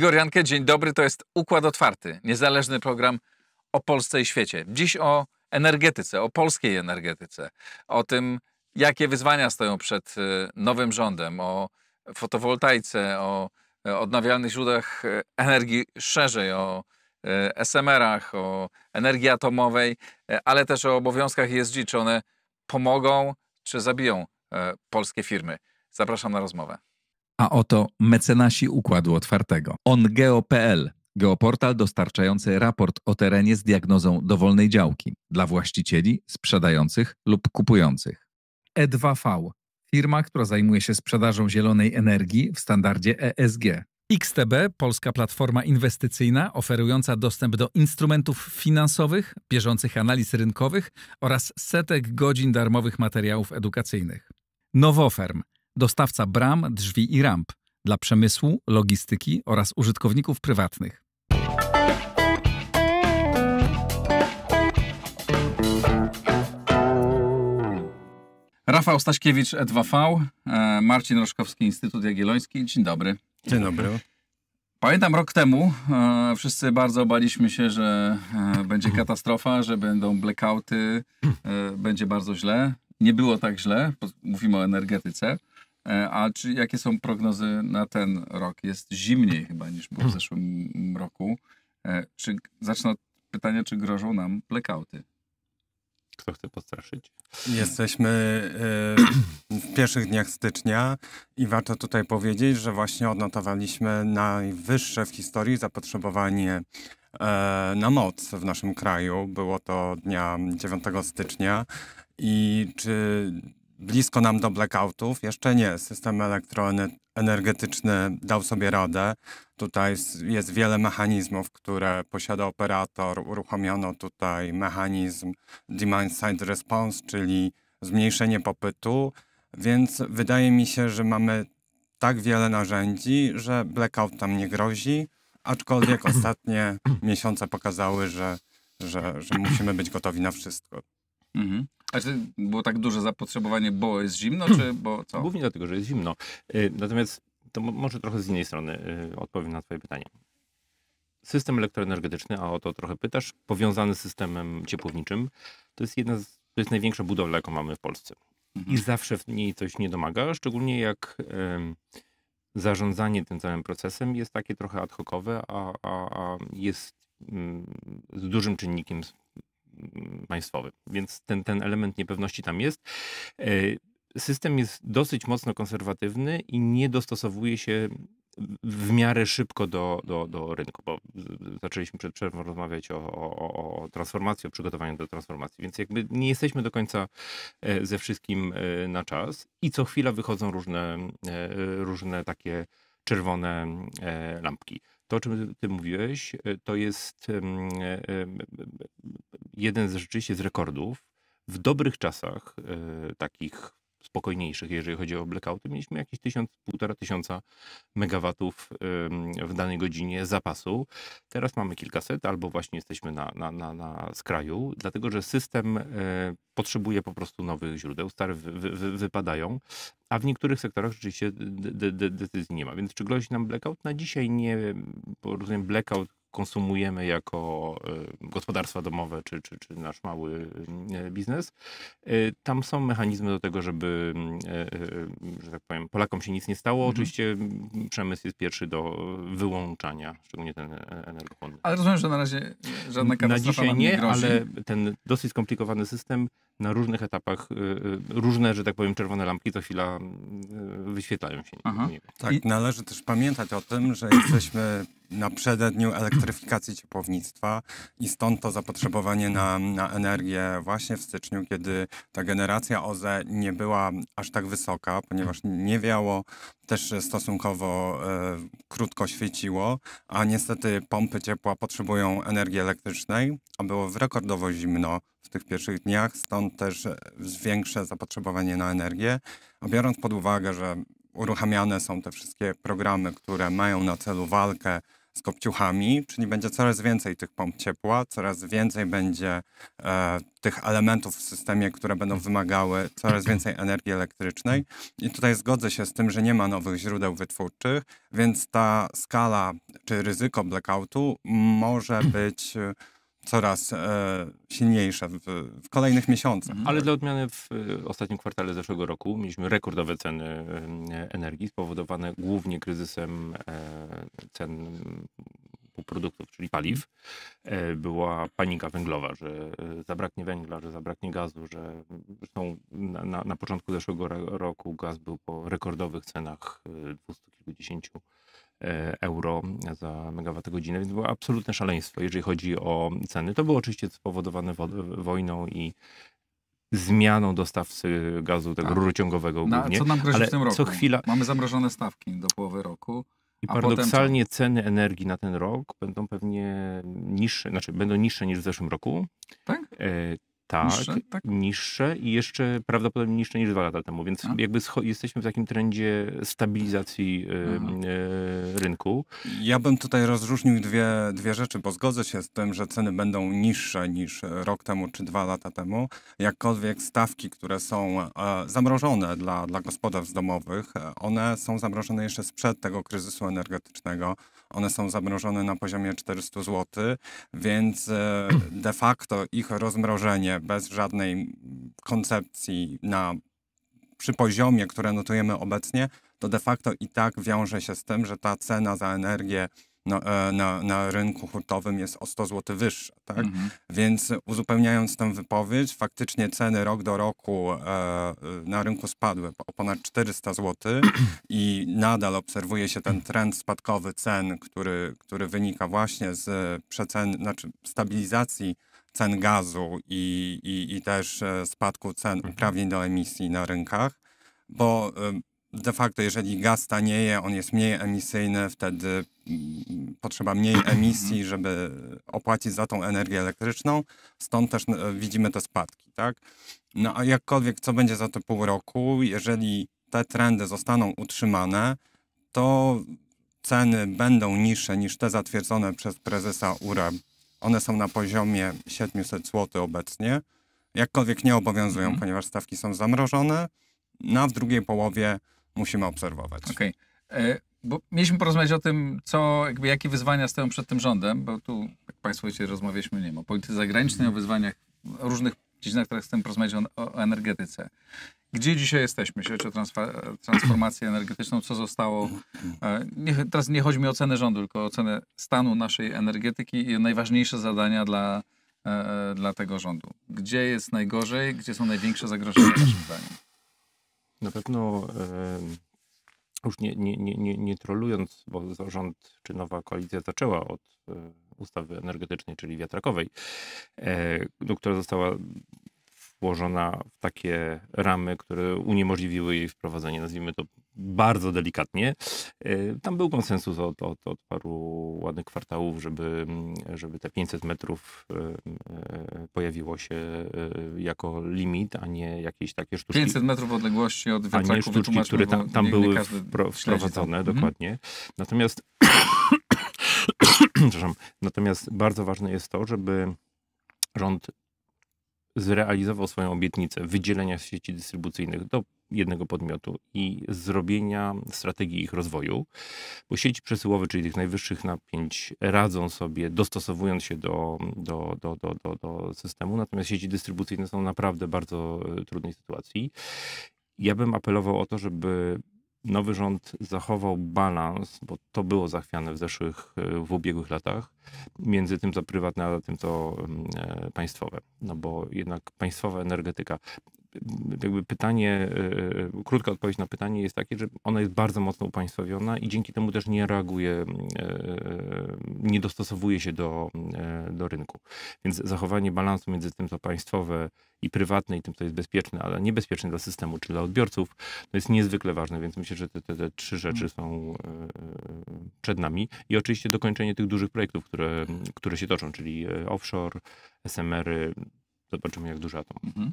Igor Jankę, dzień dobry. To jest Układ Otwarty, niezależny program o Polsce i świecie. Dziś o energetyce, o polskiej energetyce, o tym, jakie wyzwania stoją przed y, nowym rządem, o fotowoltaice, o y, odnawialnych źródłach y, energii szerzej, o SMR-ach, o energii atomowej, ale też o obowiązkach ESG, czy one pomogą, czy zabiją polskie firmy. Zapraszam na rozmowę. A oto mecenasi Układu Otwartego. OnGeo.pl Geoportal dostarczający raport o terenie z diagnozą dowolnej działki dla właścicieli, sprzedających lub kupujących. E2V firma, która zajmuje się sprzedażą zielonej energii w standardzie ESG. XTB, polska platforma inwestycyjna oferująca dostęp do instrumentów finansowych, bieżących analiz rynkowych oraz setek godzin darmowych materiałów edukacyjnych. Nowoferm dostawca bram, drzwi i ramp dla przemysłu, logistyki oraz użytkowników prywatnych. Rafał Staśkiewicz, E2V, e, Marcin Roszkowski, Instytut Jagielloński. Dzień dobry. Dzień dobry. Pamiętam rok temu e, wszyscy bardzo baliśmy się, że e, będzie katastrofa, że będą blackouty, będzie bardzo źle. Nie było tak źle, mówimy o energetyce. E, a czy jakie są prognozy na ten rok? Jest zimniej chyba niż było w hmm. zeszłym roku. E, czy zacznę od pytania, czy grożą nam blackouty? Kto chce postraszyć? Jesteśmy e, w pierwszych dniach stycznia i warto tutaj powiedzieć, że właśnie odnotowaliśmy najwyższe w historii zapotrzebowanie na moc w naszym kraju. Było to dnia 9 stycznia. I czy blisko nam do blackoutów. Jeszcze nie. System elektroenergetyczny dał sobie radę. Tutaj jest wiele mechanizmów, które posiada operator. Uruchomiono tutaj mechanizm demand side response, czyli zmniejszenie popytu, więc wydaje mi się, że mamy tak wiele narzędzi, że blackout tam nie grozi, aczkolwiek ostatnie miesiące pokazały, że, że, że musimy być gotowi na wszystko. Mhm czy było tak duże zapotrzebowanie, bo jest zimno, czy bo co? Głównie dlatego, że jest zimno. Y, natomiast to może trochę z innej strony y, odpowiem na twoje pytanie. System elektroenergetyczny, a o to trochę pytasz, powiązany z systemem ciepłowniczym, to jest jedna z, to jest największa budowla, jaką mamy w Polsce. Mhm. I zawsze w niej coś nie domaga, szczególnie jak zarządzanie tym całym procesem jest takie trochę ad hocowe, a, a, a jest mm, z dużym czynnikiem państwowy. Więc ten, ten element niepewności tam jest. E, system jest dosyć mocno konserwatywny i nie dostosowuje się w miarę szybko do, do, do rynku, bo zaczęliśmy przed przerwą rozmawiać o, o, o transformacji, o przygotowaniu do transformacji, więc jakby nie jesteśmy do końca e, ze wszystkim e, na czas i co chwila wychodzą różne, różne takie czerwone lampki. To, o czym ty mówiłeś, e, to jest e, jeden z rzeczywiście z rekordów. W dobrych czasach, e, takich spokojniejszych, jeżeli chodzi o blackouty. Mieliśmy jakieś 1000, półtora tysiąca megawatów w danej godzinie zapasu. Teraz mamy kilkaset, albo właśnie jesteśmy na, na, na, na skraju, dlatego że system y, potrzebuje po prostu nowych źródeł, stare wy, wy, wypadają, a w niektórych sektorach rzeczywiście de, de, decyzji nie ma. Więc czy grozi nam blackout? Na dzisiaj nie, bo rozumiem, blackout, konsumujemy jako y, gospodarstwa domowe czy, czy, czy nasz mały y, y, biznes. Tam są mechanizmy do tego, żeby, że tak powiem, Polakom się nic nie stało. Mhm. Oczywiście przemysł jest pierwszy do wyłączania, szczególnie ten e, energochłonny. Ale rozumiem, że na razie żadna katastrofa Na dzisiaj nie, nie ale ten dosyć skomplikowany system na różnych etapach, różne, że tak powiem, czerwone lampki co chwila wyświetlają się. Aha. Tak, należy też pamiętać o tym, że jesteśmy na przededniu elektryfikacji ciepłownictwa i stąd to zapotrzebowanie na, na energię właśnie w styczniu, kiedy ta generacja OZE nie była aż tak wysoka, ponieważ nie wiało, też stosunkowo e, krótko świeciło, a niestety pompy ciepła potrzebują energii elektrycznej, a było rekordowo zimno w tych pierwszych dniach, stąd też zwiększe e, zapotrzebowanie na energię. A biorąc pod uwagę, że uruchamiane są te wszystkie programy, które mają na celu walkę z kopciuchami, czyli będzie coraz więcej tych pomp ciepła, coraz więcej będzie e, tych elementów w systemie, które będą wymagały coraz więcej energii elektrycznej. I tutaj zgodzę się z tym, że nie ma nowych źródeł wytwórczych, więc ta skala czy ryzyko blackoutu może być e, coraz e, silniejsze w, w, kolejnych miesiącach. Mhm. Ale dla odmiany w e, ostatnim kwartale zeszłego roku mieliśmy rekordowe ceny e, energii spowodowane głównie kryzysem e, cen produktów, czyli paliw. E, była panika węglowa, że zabraknie węgla, że zabraknie gazu, że zresztą na, na, na początku zeszłego roku gaz był po rekordowych cenach 200 kilkudziesięciu E, euro za megawattogodzinę, więc było absolutne szaleństwo, jeżeli chodzi o ceny. To było oczywiście spowodowane wo wojną i zmianą dostawcy gazu, tego tak. rurociągowego Na, no, głównie. Co nam grozi ale w tym roku? Co chwila... Mamy zamrożone stawki do połowy roku. I paradoksalnie potem... ceny energii na ten rok będą pewnie niższe, znaczy będą niższe niż w zeszłym roku. Tak? E, tak, niższe, tak? niższe i jeszcze prawdopodobnie niższe niż dwa lata temu, więc A? jakby jesteśmy w takim trendzie stabilizacji y, y, rynku. Ja bym tutaj rozróżnił dwie, dwie rzeczy, bo zgodzę się z tym, że ceny będą niższe niż rok temu czy dwa lata temu. Jakkolwiek stawki, które są e, zamrożone dla, dla gospodarstw domowych, e, one są zamrożone jeszcze sprzed tego kryzysu energetycznego. One są zamrożone na poziomie 400 zł, więc e, de facto ich rozmrożenie bez żadnej koncepcji na, przy poziomie, które notujemy obecnie, to de facto i tak wiąże się z tym, że ta cena za energię no, e, na, na rynku hurtowym jest o 100 zł wyższa. Tak? Mhm. Więc uzupełniając tę wypowiedź, faktycznie ceny rok do roku e, na rynku spadły o ponad 400 zł i nadal obserwuje się ten trend spadkowy cen, który, który wynika właśnie z przecen, znaczy stabilizacji cen gazu i, i, i też e, spadku cen mhm. uprawnień do emisji na rynkach bo e, de facto, jeżeli gaz tanieje, on jest mniej emisyjny, wtedy mm, potrzeba mniej mhm. emisji, żeby opłacić za tą energię elektryczną. Stąd też e, widzimy te spadki, tak? No a jakkolwiek, co będzie za te pół roku, jeżeli te trendy zostaną utrzymane, to ceny będą niższe niż te zatwierdzone przez prezesa URE. One są na poziomie 700 zł obecnie. Jakkolwiek nie obowiązują, mm. ponieważ stawki są zamrożone. Na no, w drugiej połowie musimy obserwować. Okej. Okay. E, bo mieliśmy porozmawiać o tym, co, jakby, jakie wyzwania stoją przed tym rządem, bo tu, jak Państwo wiecie, rozmawialiśmy nie wiem, o polityce zagranicznej, o wyzwaniach o różnych dziedzinach, które chcemy porozmawiać o, o energetyce. Gdzie dzisiaj jesteśmy, jeśli chodzi o transformację energetyczną? Co zostało? E, nie, teraz nie chodzi mi o cenę rządu, tylko o cenę stanu naszej energetyki i najważniejsze zadania dla, e, dla tego rządu. Gdzie jest najgorzej, gdzie są największe zagrożenia, naszym zdaniem? Na pewno już nie, nie, nie, nie, nie trolując, bo rząd czy nowa koalicja zaczęła od e, ustawy energetycznej, czyli wiatrakowej, e, która została włożona w takie ramy, które uniemożliwiły jej wprowadzenie, nazwijmy to bardzo delikatnie. E, tam był konsensus od, od, od paru ładnych kwartałów, żeby, mm, żeby te 500 metrów e, e, pojawiło się jako limit, a nie jakieś takie sztuczki. 500 metrów odległości od wiatraku. A nie sztuczki, które tam, tam były tak? wprowadzone, mhm. dokładnie. Natomiast natomiast bardzo ważne jest to, żeby rząd zrealizował swoją obietnicę wydzielenia sieci dystrybucyjnych do jednego podmiotu i zrobienia strategii ich rozwoju, bo sieci przesyłowe, czyli tych najwyższych napięć, radzą sobie dostosowując się do, do, do, do, do, do systemu, natomiast sieci dystrybucyjne są naprawdę bardzo e, trudnej sytuacji. Ja bym apelował o to, żeby nowy rząd zachował balans, bo to było zachwiane w zeszłych, e, w ubiegłych latach, między tym, co prywatne, a tym, co mm, e, państwowe. No bo jednak państwowa energetyka, jakby pytanie, e, e, krótka odpowiedź na pytanie jest takie, że ona jest bardzo mocno upaństwowiona i dzięki temu też nie reaguje, e, nie dostosowuje się do, do rynku. Więc zachowanie balansu między tym, co państwowe i prywatne, i tym, co jest bezpieczne, ale niebezpieczne dla systemu czy dla odbiorców, to jest niezwykle ważne, więc myślę, że te, te, te trzy rzeczy mm. są przed nami. I oczywiście dokończenie tych dużych projektów, które, które się toczą, czyli offshore, SMR-y, zobaczymy jak duży atom. Mhm.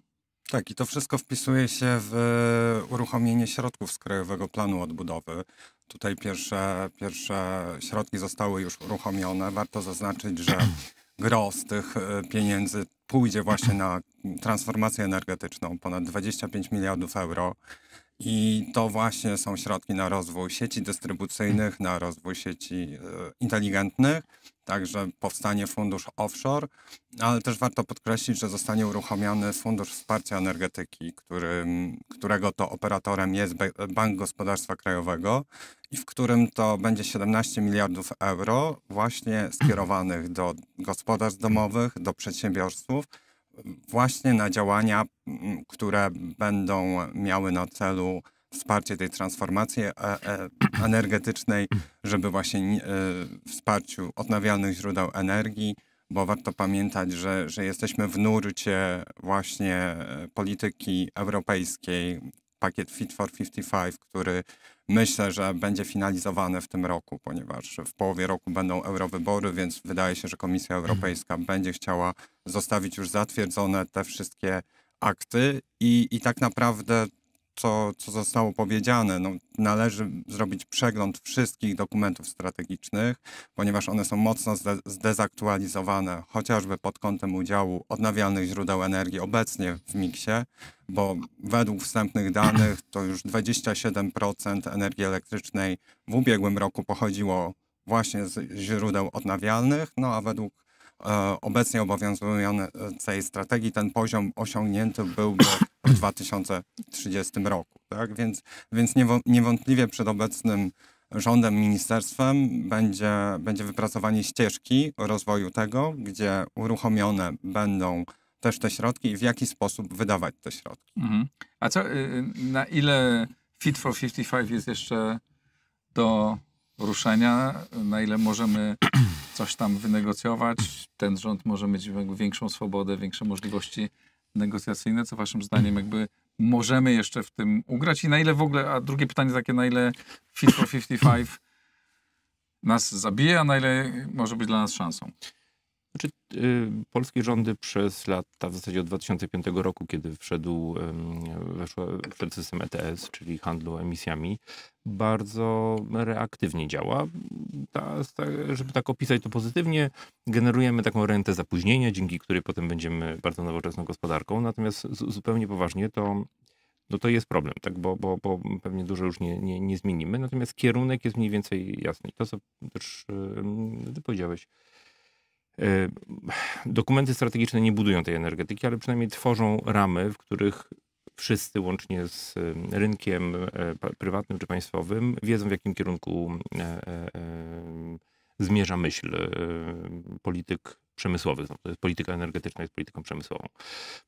Tak, i to wszystko wpisuje się w e, uruchomienie środków z Krajowego Planu Odbudowy. Tutaj pierwsze, pierwsze środki zostały już uruchomione. Warto zaznaczyć, że gros tych e, pieniędzy pójdzie właśnie na transformację energetyczną, ponad 25 miliardów euro. I to właśnie są środki na rozwój sieci dystrybucyjnych, na rozwój sieci e, inteligentnych, także powstanie fundusz offshore, ale też warto podkreślić, że zostanie uruchomiony fundusz wsparcia energetyki, który, którego to operatorem jest Bank Gospodarstwa Krajowego i w którym to będzie 17 miliardów euro właśnie skierowanych do gospodarstw domowych, do przedsiębiorstw właśnie na działania, które będą miały na celu wsparcie tej transformacji e, e, energetycznej, żeby właśnie e, wsparciu odnawialnych źródeł energii, bo warto pamiętać, że, że jesteśmy w nurcie właśnie polityki europejskiej, pakiet Fit for 55, który myślę, że będzie finalizowane w tym roku, ponieważ w połowie roku będą eurowybory, więc wydaje się, że Komisja mhm. Europejska mhm. będzie chciała zostawić już zatwierdzone te wszystkie akty i, i tak naprawdę co, co zostało powiedziane. No, należy zrobić przegląd wszystkich dokumentów strategicznych, ponieważ one są mocno zdezaktualizowane, chociażby pod kątem udziału odnawialnych źródeł energii obecnie w miksie, bo według wstępnych danych to już 27% energii elektrycznej w ubiegłym roku pochodziło właśnie z źródeł odnawialnych, no a według e, obecnie obowiązującej strategii ten poziom osiągnięty byłby w 2030 roku. Tak? Więc, więc niewątpliwie przed obecnym rządem, ministerstwem będzie, będzie wypracowanie ścieżki rozwoju tego, gdzie uruchomione będą też te środki i w jaki sposób wydawać te środki. Mhm. A co, y, y, na ile Fit for 55 jest jeszcze do ruszenia, na ile możemy coś tam wynegocjować. Ten rząd może mieć większą swobodę, większe możliwości negocjacyjne, co waszym zdaniem jakby możemy jeszcze w tym ugrać i na ile w ogóle, a drugie pytanie takie, na ile Fit for 55 nas zabije, a na ile może być dla nas szansą? Znaczy, y, polskie rządy przez lata, w zasadzie od 2005 roku, kiedy wszedł, weszło, wszedł system ETS, czyli handlu emisjami, bardzo reaktywnie działa. Ta, ta, żeby tak opisać to pozytywnie, generujemy taką rentę zapóźnienia, dzięki której potem będziemy bardzo nowoczesną gospodarką. Natomiast zupełnie poważnie to no to jest problem, tak? bo, bo, bo pewnie dużo już nie, nie, nie zmienimy. Natomiast kierunek jest mniej więcej jasny. to, co też ty powiedziałeś, Dokumenty strategiczne nie budują tej energetyki, ale przynajmniej tworzą ramy, w których wszyscy łącznie z rynkiem e, prywatnym czy państwowym wiedzą, w jakim kierunku e, e, zmierza myśl polityk przemysłowych. To jest polityka energetyczna jest polityką przemysłową.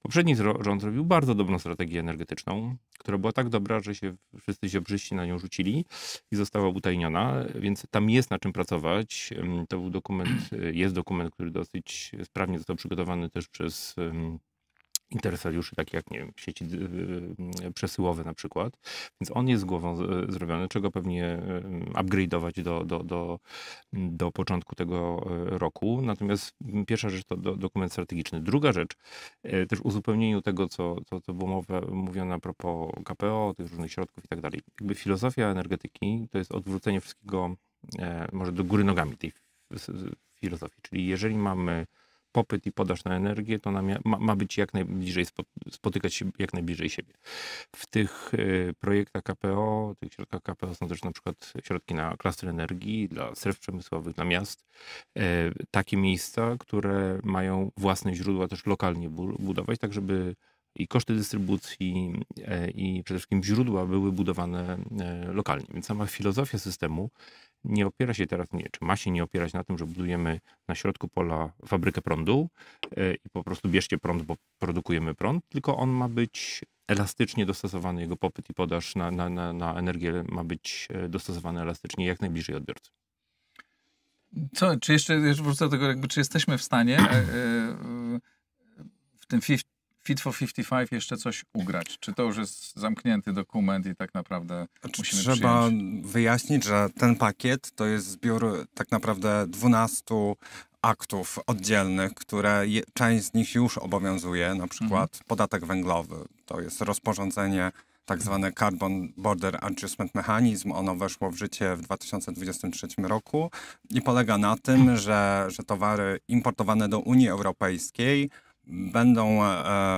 Poprzedni rząd zrobił bardzo dobrą strategię energetyczną, która była tak dobra, że się wszyscy ziobrzyści na nią rzucili i została utajniona, więc tam jest na czym pracować. To był dokument, e, jest dokument, który dosyć sprawnie został przygotowany też przez interesariuszy, takie jak nie wiem, sieci yy, yy, przesyłowe na przykład. Więc on jest głową yy, zrobiony, czego pewnie upgrade'ować do, do, do, do początku tego roku. Natomiast mm, pierwsza rzecz to dokument strategiczny. Druga rzecz, też uzupełnieniu tego, co, co, co było mowa, mówione a propos KPO, tych różnych środków i tak dalej. Jakby filozofia energetyki to jest odwrócenie wszystkiego e, może do góry nogami tej filozofii. Czyli jeżeli mamy popyt i podaż na energię, to nam ma, ma być jak najbliżej, spotykać się jak najbliżej siebie. W tych y, projektach KPO, tych środkach KPO są też na przykład środki na klaster energii dla stref przemysłowych, dla miast. E, takie miejsca, które mają własne źródła też lokalnie budować, tak żeby i koszty dystrybucji e, i przede wszystkim źródła były budowane e, lokalnie. Więc sama filozofia systemu nie opiera się teraz, nie, czy ma się nie opierać na tym, że budujemy na środku pola fabrykę prądu e, i po prostu bierzcie prąd, bo produkujemy prąd, tylko on ma być elastycznie dostosowany, jego popyt i podaż na, na, na, na energię ma być e, dostosowany elastycznie jak najbliżej odbiorcy. Co, czy jeszcze, jeszcze wrócę do tego, jakby, czy jesteśmy w stanie e, w tym Fit for 55 jeszcze coś ugrać? Czy to już jest zamknięty dokument i tak naprawdę znaczy, musimy Trzeba przyjąć? wyjaśnić, że ten pakiet to jest zbiór tak naprawdę 12 aktów oddzielnych, które je, część z nich już obowiązuje, na mhm. przykład mhm. podatek węglowy, to jest rozporządzenie tak zwane Carbon Border Adjustment Mechanism. Ono weszło w życie w 2023 roku i polega na tym, że, że towary importowane do Unii Europejskiej będą e,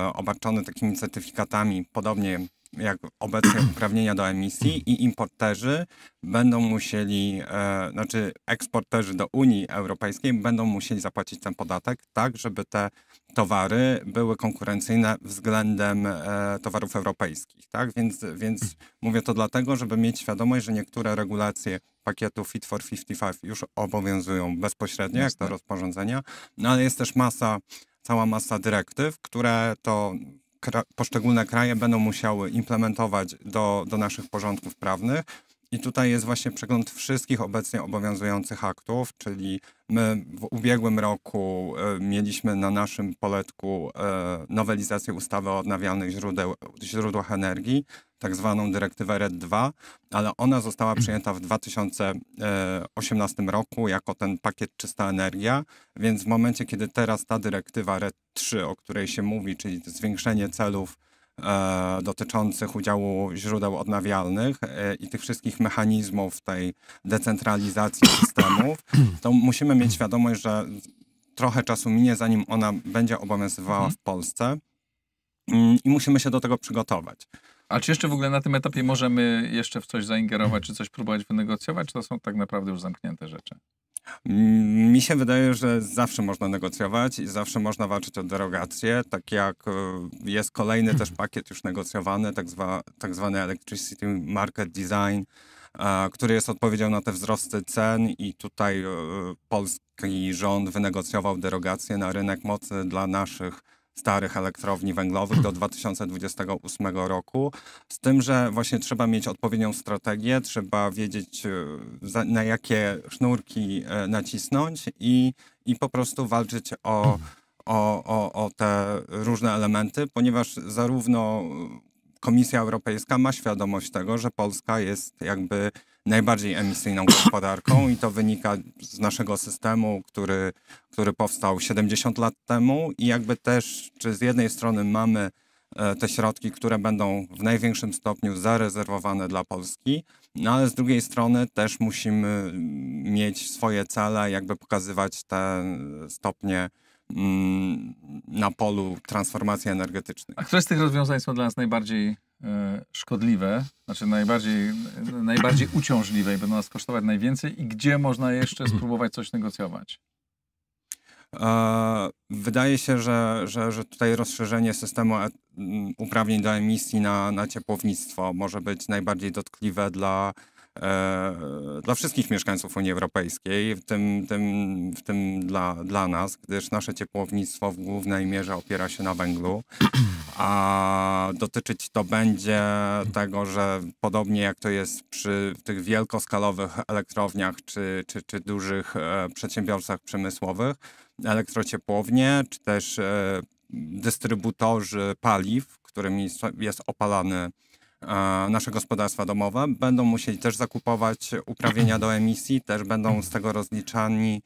e, obarczone takimi certyfikatami, podobnie jak obecnie uprawnienia do emisji i importerzy będą musieli, e, znaczy eksporterzy do Unii Europejskiej będą musieli zapłacić ten podatek, tak żeby te towary były konkurencyjne względem e, towarów europejskich. Tak? Więc, więc mówię to dlatego, żeby mieć świadomość, że niektóre regulacje pakietu Fit for 55 już obowiązują bezpośrednio, jak te rozporządzenia, no ale jest też masa cała masa dyrektyw, które to kra poszczególne kraje będą musiały implementować do, do naszych porządków prawnych. I tutaj jest właśnie przegląd wszystkich obecnie obowiązujących aktów, czyli my w ubiegłym roku e, mieliśmy na naszym poletku e, nowelizację ustawy o odnawialnych źródeł, źródłach energii tak zwaną dyrektywę RED 2, ale ona została przyjęta w 2018 roku jako ten pakiet Czysta Energia, więc w momencie, kiedy teraz ta dyrektywa RED 3, o której się mówi, czyli zwiększenie celów e, dotyczących udziału źródeł odnawialnych e, i tych wszystkich mechanizmów tej decentralizacji systemów, to musimy mieć świadomość, że trochę czasu minie, zanim ona będzie obowiązywała mhm. w Polsce mm, i musimy się do tego przygotować. A czy jeszcze w ogóle na tym etapie możemy jeszcze w coś zaingerować, czy coś próbować wynegocjować, czy to są tak naprawdę już zamknięte rzeczy? Mi się wydaje, że zawsze można negocjować i zawsze można walczyć o derogację, tak jak e, jest kolejny też mhm. pakiet już negocjowany, tak, zwa, tak zwany Electricity Market Design, e, który jest odpowiedzią na te wzrosty cen i tutaj e, polski rząd wynegocjował derogację na rynek mocy dla naszych starych elektrowni węglowych do 2028 roku. Z tym, że właśnie trzeba mieć odpowiednią strategię, trzeba wiedzieć e, na jakie sznurki e, nacisnąć i, i po prostu walczyć o, o, o, o te różne elementy, ponieważ zarówno Komisja Europejska ma świadomość tego, że Polska jest jakby najbardziej emisyjną gospodarką i to wynika z naszego systemu, który, który powstał 70 lat temu i jakby też, czy z jednej strony mamy e, te środki, które będą w największym stopniu zarezerwowane dla Polski, no ale z drugiej strony też musimy mm, mieć swoje cele, jakby pokazywać te stopnie mm, na polu transformacji energetycznej. A które z tych rozwiązań są dla nas najbardziej E, szkodliwe, znaczy najbardziej, najbardziej uciążliwe i będą nas kosztować najwięcej i gdzie można jeszcze spróbować coś negocjować? E, wydaje się, że, że, że tutaj rozszerzenie systemu e, uprawnień do emisji na, na ciepłownictwo może być najbardziej dotkliwe dla E, dla wszystkich mieszkańców Unii Europejskiej, w tym, tym, w tym dla, dla nas, gdyż nasze ciepłownictwo w głównej mierze opiera się na węglu, a dotyczyć to będzie tego, że podobnie jak to jest przy tych wielkoskalowych elektrowniach czy, czy, czy dużych e, przedsiębiorstwach przemysłowych, elektrociepłownie czy też e, dystrybutorzy paliw, którymi jest opalany E, nasze gospodarstwa domowe. Będą musieli też zakupować uprawienia do emisji, też będą z tego rozliczani.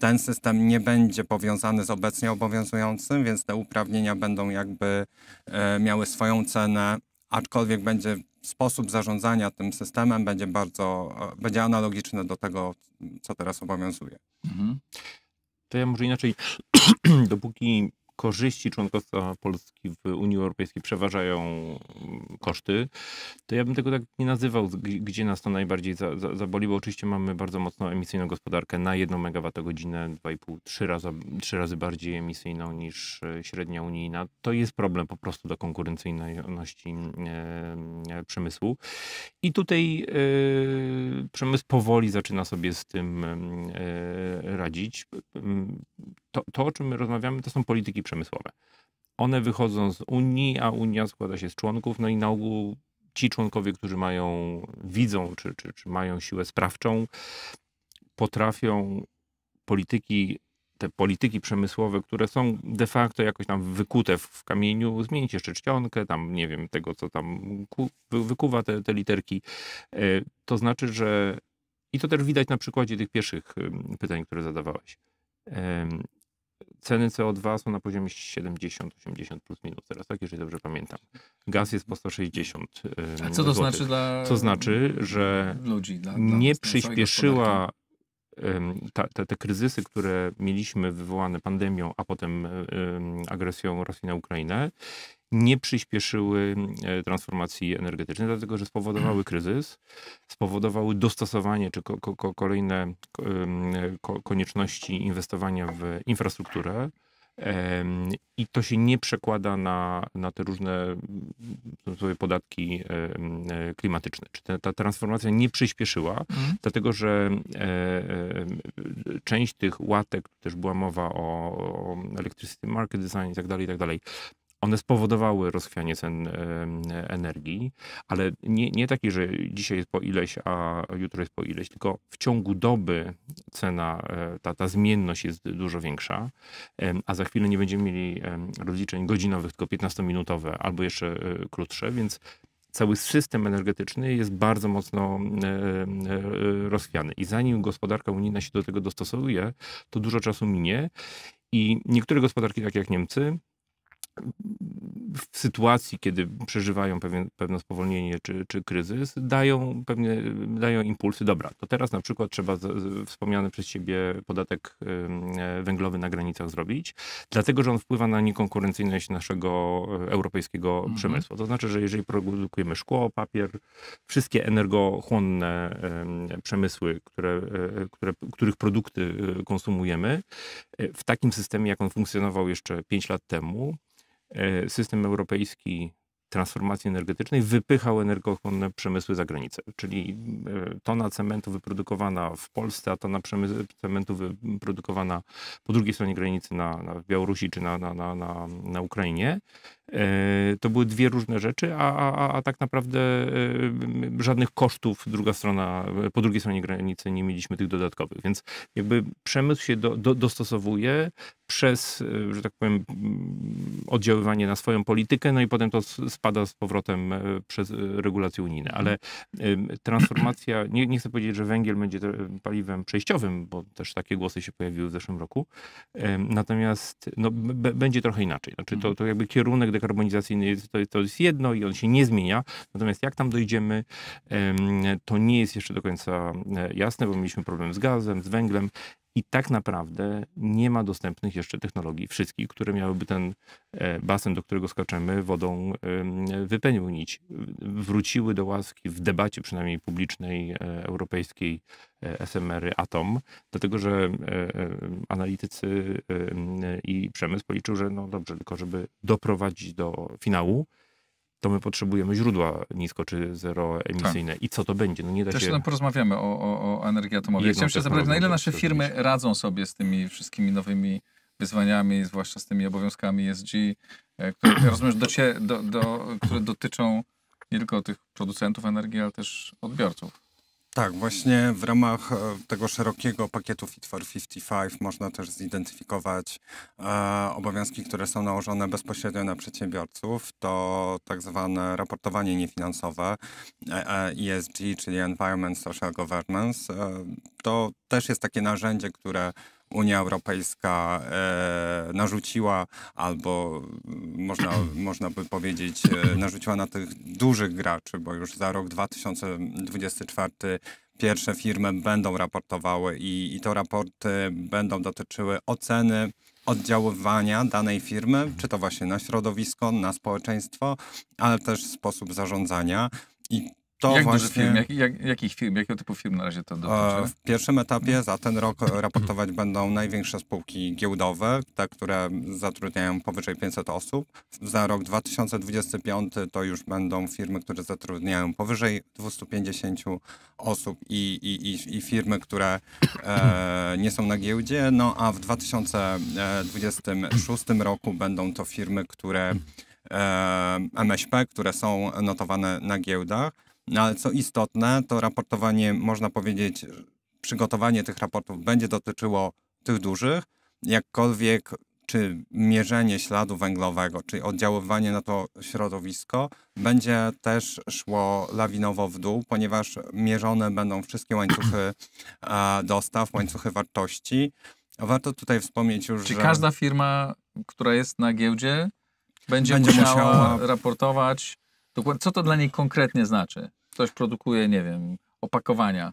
Ten system nie będzie powiązany z obecnie obowiązującym, więc te uprawnienia będą jakby e, miały swoją cenę, aczkolwiek będzie sposób zarządzania tym systemem będzie bardzo, e, będzie analogiczny do tego, co teraz obowiązuje. Mhm. To ja może inaczej, dopóki korzyści członkostwa Polski w Unii Europejskiej przeważają mm, koszty, to ja bym tego tak nie nazywał, gdzie nas to najbardziej za, za, zaboliło. Oczywiście mamy bardzo mocno emisyjną gospodarkę na 1 megawattogodzinę, 2,5, 3 razy, trzy razy bardziej emisyjną niż e, średnia unijna. To jest problem po prostu do konkurencyjności mm, e, e, przemysłu. I tutaj e, przemysł powoli zaczyna sobie z tym mm, e, radzić to, to, o czym my rozmawiamy, to są polityki przemysłowe. One wychodzą z Unii, a Unia składa się z członków, no i na ogół ci członkowie, którzy mają, widzą czy, czy, czy mają siłę sprawczą, potrafią polityki, te polityki przemysłowe, które są de facto jakoś tam wykute w kamieniu, zmienić jeszcze czcionkę, tam nie wiem, tego co tam ku, wykuwa te, te literki. E, to znaczy, że i to też widać na przykładzie tych pierwszych pytań, które zadawałeś ceny CO2 są na poziomie 70-80 plus minus teraz, tak, jeżeli dobrze pamiętam. Gaz jest po 160 A co to złotych. znaczy dla Co znaczy, że ludzi, dla, dla nie przyspieszyła ta, te, te kryzysy, które mieliśmy wywołane pandemią, a potem e, agresją Rosji na Ukrainę, nie przyspieszyły e, transformacji energetycznej, dlatego że spowodowały kryzys, spowodowały dostosowanie czy ko ko kolejne konieczności inwestowania w infrastrukturę. I to się nie przekłada na, na te różne mm, podatki e, klimatyczne. Czy ta, ta transformacja nie przyspieszyła, mhm. dlatego że e, e, część tych łatek, też była mowa o, o electricity market design i tak dalej, i tak dalej, one spowodowały rozchwianie cen energii, ale nie, nie taki, że dzisiaj jest po ileś, a jutro jest po ileś, tylko w ciągu doby cena, e, ta, ta zmienność jest dużo większa, a za chwilę nie będziemy mieli rozliczeń godzinowych, tylko 15-minutowe albo jeszcze e, krótsze, więc cały system energetyczny jest bardzo mocno e, rozchwiany. I zanim gospodarka unijna się do tego dostosowuje, to dużo czasu minie. I niektóre gospodarki, takie jak Niemcy, w sytuacji, kiedy przeżywają pewien, pewne spowolnienie czy, czy kryzys, dają, dają impulsy. Dobra, to teraz na przykład trzeba z, z, wspomniany przez ciebie podatek e, węglowy na granicach zrobić, dlatego że on wpływa na niekonkurencyjność naszego e, europejskiego mhm. przemysłu. To znaczy, że jeżeli produkujemy szkło, papier, wszystkie energochłonne przemysły, które, e, które, których produkty konsumujemy, w takim systemie, jak on funkcjonował jeszcze 5 lat temu, E, system europejski transformacji energetycznej wypychał energochłonne przemysły za granicę. Czyli e, tona cementu wyprodukowana w Polsce, a tona cementu wyprodukowana po drugiej stronie granicy na, na Białorusi czy na, na, na, na, Ukrainie. E, to były dwie różne rzeczy, a, a, a tak naprawdę żadnych kosztów druga strona, po drugiej stronie granicy nie mieliśmy tych dodatkowych. Więc jakby przemysł się do, do, dostosowuje, przez, e, że tak powiem, oddziaływanie na swoją politykę, no i potem to spada z powrotem e, przez e, regulacje unijne. Ale transformacja, nie, nie chcę powiedzieć, że węgiel będzie paliwem przejściowym, bo też takie głosy się pojawiły w zeszłym roku, natomiast no, będzie trochę inaczej. Znaczy to, mhm. to jakby kierunek dekarbonizacyjny jest, to, to jest jedno i on się nie zmienia, natomiast jak tam dojdziemy, to nie jest jeszcze do końca jasne, bo mieliśmy problem z gazem, z węglem i tak naprawdę nie ma dostępnych jeszcze technologii wszystkich, które miałyby ten e, basen, do którego skaczemy, wodą wypełnić. Wróciły do łaski w debacie przynajmniej publicznej e, europejskiej e, SMR-y Atom, dlatego że analitycy i przemysł policzył, że no dobrze, tylko żeby doprowadzić do finału, to my potrzebujemy źródła nisko czy zeroemisyjne. Tak. I co to będzie? No nie da Też się... porozmawiamy o, o, o energii atomowej. Jedną Chciałem się zapytać, na ile nasze firmy radzą sobie z tymi wszystkimi nowymi wyzwaniami, zwłaszcza z tymi obowiązkami ESG, e, które, rozumiem, do, do, które dotyczą nie tylko tych producentów energii, ale też odbiorców. Tak, właśnie w ramach e, tego szerokiego pakietu Fit for 55 można też zidentyfikować e, obowiązki, które są nałożone bezpośrednio na przedsiębiorców. To tak zwane raportowanie niefinansowe ESG, e, e czyli Environment Social Governance. E, to też jest takie narzędzie, które Unia Europejska e, narzuciła, albo mm, można, można by powiedzieć, e, narzuciła na tych dużych graczy, bo już za rok 2024 pierwsze firmy będą raportowały i, i to raporty będą dotyczyły oceny oddziaływania danej firmy, czy to właśnie na środowisko, na społeczeństwo, ale też sposób zarządzania. I to jak właśnie... jak, jak, jakich firm, jakiego typu firm na razie to e, dotyczy? W pierwszym etapie za ten rok raportować będą największe spółki giełdowe, te, które zatrudniają powyżej 500 osób. Za rok 2025 to już będą firmy, które zatrudniają powyżej 250 osób i, i, i, i firmy, które e, nie są na giełdzie. No a w 2026 roku będą to firmy, które e, MŚP, które są notowane na giełdach. No, ale co istotne, to raportowanie, można powiedzieć, przygotowanie tych raportów będzie dotyczyło tych dużych, jakkolwiek czy mierzenie śladu węglowego, czy oddziaływanie na to środowisko będzie też szło lawinowo w dół, ponieważ mierzone będą wszystkie łańcuchy dostaw, łańcuchy wartości. Warto tutaj wspomnieć już, Czy że... każda firma, która jest na giełdzie, będzie, będzie musiała, musiała raportować co to dla niej konkretnie znaczy? Ktoś produkuje, nie wiem, opakowania.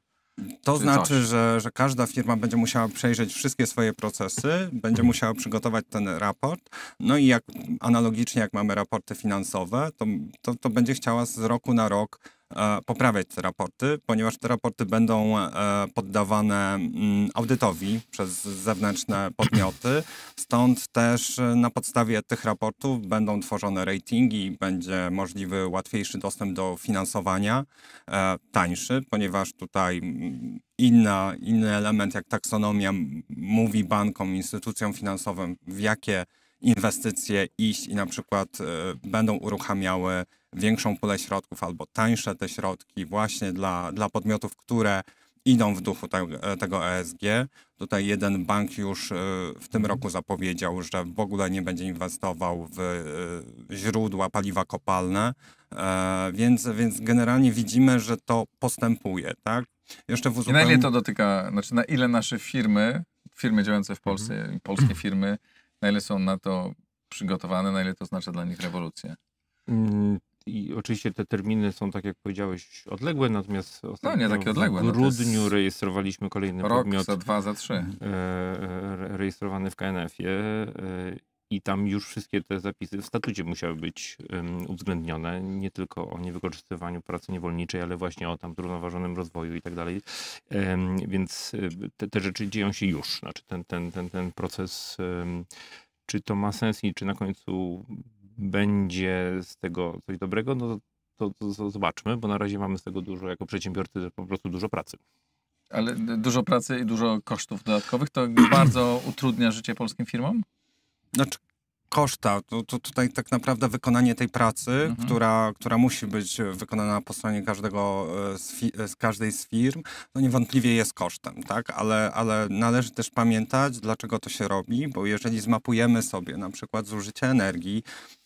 To znaczy, że, że każda firma będzie musiała przejrzeć wszystkie swoje procesy, będzie musiała przygotować ten raport. No i jak analogicznie, jak mamy raporty finansowe, to, to, to będzie chciała z roku na rok E, poprawiać te raporty, ponieważ te raporty będą e, poddawane mm, audytowi przez zewnętrzne podmioty. Stąd też e, na podstawie tych raportów będą tworzone ratingi, będzie możliwy łatwiejszy dostęp do finansowania, tańszy, ponieważ tutaj mm, inna, inny element jak taksonomia mówi bankom, instytucjom finansowym, w jakie inwestycje iść i na przykład będą uruchamiały większą pulę środków albo tańsze te środki właśnie dla, dla podmiotów, które idą w duchu te, tego ESG. Tutaj jeden bank już e, w tym mhm. roku zapowiedział, że w ogóle nie będzie inwestował w e, źródła paliwa kopalne, e, więc, więc generalnie widzimy, że to postępuje, tak? Jeszcze w uzupełnieniu... I na ile to dotyka, znaczy na ile nasze firmy, firmy działające w Polsce, mhm. polskie firmy, na ile są na to przygotowane, na ile to znaczy dla nich rewolucję? Mm, i oczywiście te terminy są, tak jak powiedziałeś, odległe, natomiast no, nie takie odległe, w no grudniu no rejestrowaliśmy kolejny rok, podmiot. za dwa, za trzy. E, e, rejestrowany w KNF-ie e, i tam już wszystkie te zapisy w statucie musiały być uwzględnione, nie tylko o niewykorzystywaniu pracy niewolniczej, ale właśnie o tam zrównoważonym rozwoju i tak dalej. Więc te, te rzeczy dzieją się już, znaczy ten, ten, ten, ten proces czy to ma sens i czy na końcu będzie z tego coś dobrego, no to, to, to zobaczmy, bo na razie mamy z tego dużo, jako przedsiębiorcy po prostu dużo pracy. Ale dużo pracy i dużo kosztów dodatkowych to bardzo utrudnia życie polskim firmom? Znaczy, koszta. To, to, tutaj tak naprawdę wykonanie tej pracy, mhm. która, która musi być wykonana po stronie każdego e, z, e, z każdej z firm, no niewątpliwie jest kosztem, tak? Ale, ale należy też pamiętać, dlaczego to się robi, bo jeżeli zmapujemy sobie na przykład zużycie energii,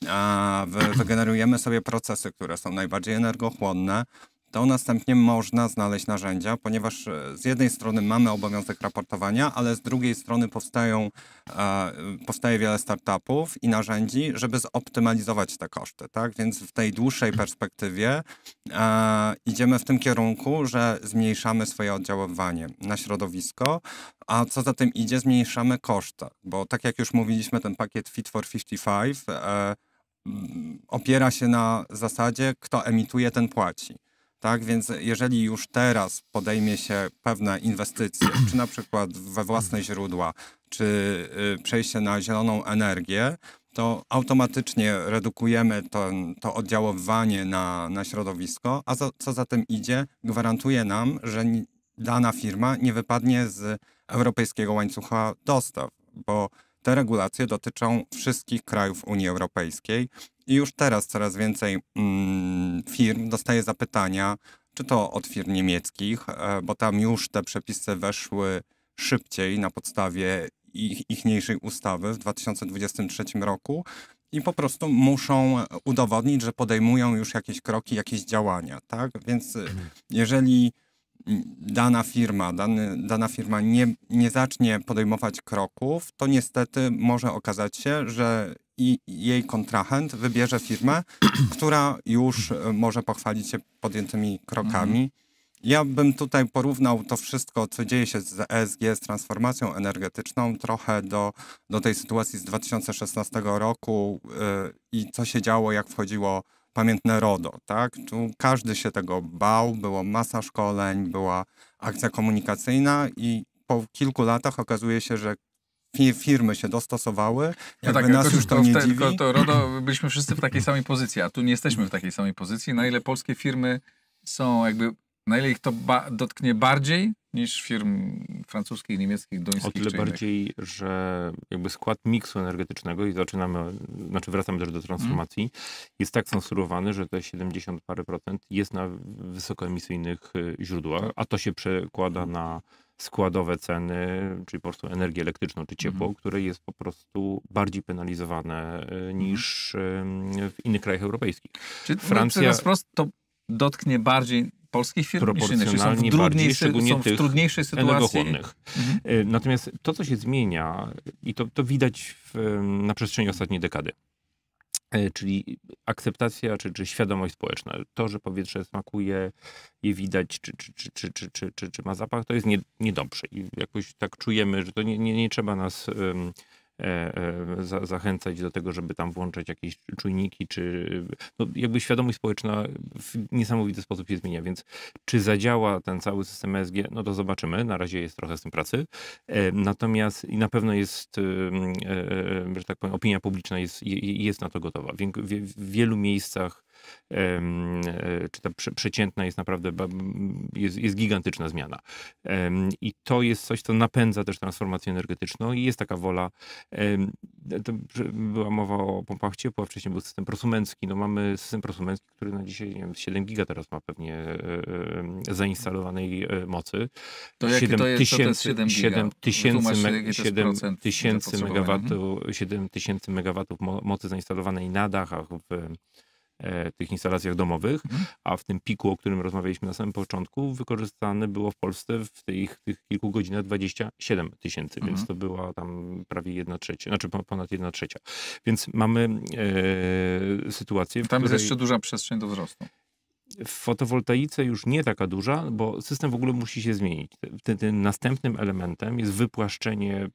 a wygenerujemy sobie procesy, które są najbardziej energochłonne, to następnie można znaleźć narzędzia, ponieważ e, z jednej strony mamy obowiązek raportowania, ale z drugiej strony powstają, e, powstaje wiele startupów i narzędzi, żeby zoptymalizować te koszty. Tak? Więc w tej dłuższej perspektywie e, idziemy w tym kierunku, że zmniejszamy swoje oddziaływanie na środowisko, a co za tym idzie, zmniejszamy koszty, bo tak jak już mówiliśmy, ten pakiet Fit for 55 opiera się na zasadzie, kto emituje, ten płaci. Tak więc jeżeli już teraz podejmie się pewne inwestycje, czy na przykład we własne źródła, czy y, przejście na zieloną energię, to automatycznie redukujemy to, to oddziaływanie na, na środowisko, a co za tym idzie, gwarantuje nam, że dana firma nie wypadnie z europejskiego łańcucha dostaw, bo te regulacje dotyczą wszystkich krajów Unii Europejskiej, i już teraz coraz więcej mm, firm dostaje zapytania, czy to od firm niemieckich, e, bo tam już te przepisy weszły szybciej na podstawie ich, ichniejszej ustawy w 2023 roku i po prostu muszą e, udowodnić, że podejmują już jakieś kroki, jakieś działania, tak? Więc e, mhm. jeżeli mm, dana firma, dany, dana firma nie, nie zacznie podejmować kroków, to niestety może okazać się, że i jej kontrahent wybierze firmę, która już e, może pochwalić się podjętymi krokami. Mhm. Ja bym tutaj porównał to wszystko, co dzieje się z ESG, z transformacją energetyczną, trochę do, do tej sytuacji z 2016 roku yy, i co się działo, jak wchodziło pamiętne RODO. Tak? Tu każdy się tego bał, była masa szkoleń, była akcja komunikacyjna i po kilku latach okazuje się, że firmy się dostosowały, jakby no tak, nas już to, nie wtedy, dziwi. to RODO byliśmy wszyscy w takiej samej pozycji, a tu nie jesteśmy w takiej samej pozycji. Na ile polskie firmy są jakby, na ile ich to ba dotknie bardziej niż firm francuskich, niemieckich, duńskich. O tyle bardziej, że jakby skład miksu energetycznego i zaczynamy, znaczy wracamy też do transformacji, mm. jest tak censurowany, że te 70 parę procent jest na wysokoemisyjnych y, źródłach, a to się przekłada mhm. na składowe ceny, czyli po prostu energię elektryczną czy ciepło, mhm. które jest po prostu bardziej penalizowane e, mhm. niż w innych krajach europejskich. Czy no, Francja... Wprost to dotknie bardziej polskich firm niż innych, są w, bardziej, szczególnie są w trudniejszej sytuacji. Mhm. E, natomiast to, co się zmienia i to, to widać w, na przestrzeni ostatniej dekady, E, czyli akceptacja czy, czy świadomość społeczna. To, że powietrze smakuje, je widać, czy, czy, czy, czy, czy, czy, czy, czy ma zapach, to jest nie, niedobrze. I jakoś tak czujemy, że to nie, nie, nie trzeba nas um, E, e, za, zachęcać do tego, żeby tam włączać jakieś czujniki, czy no jakby świadomość społeczna w niesamowity sposób się zmienia, więc czy zadziała ten cały system ESG, no to zobaczymy. Na razie jest trochę z tym pracy. E, natomiast i na pewno jest, że tak powiem, opinia publiczna jest, jest na to gotowa. W wielu miejscach E, czy ta przeciętna jest naprawdę, jest, jest gigantyczna zmiana. I to jest coś, co napędza też transformację energetyczną i jest taka wola, e, była mowa o pompach ciepła, wcześniej był system prosumencki, no mamy system prosumencki, który na dzisiaj nie wiem, 7 giga teraz ma pewnie e, zainstalowanej mocy. To 7 to jest, no tysięcy, 7 7 tysięcy, 7 mhm. tysięcy megawatów, 7 tysięcy megawatów mocy zainstalowanej na dachach w E, tych instalacjach domowych, mhm. a w tym piku, o którym rozmawialiśmy na samym początku, wykorzystane było w Polsce w tych, tych kilku godzinach 27 tysięcy, więc mhm. to była tam prawie jedna trzecia, znaczy ponad jedna trzecia. Więc mamy e, sytuację, w Tam jest jeszcze duża przestrzeń do wzrostu w fotowoltaice już nie taka duża, bo system w ogóle musi się zmienić. Tym, tym następnym elementem jest wypłaszczenie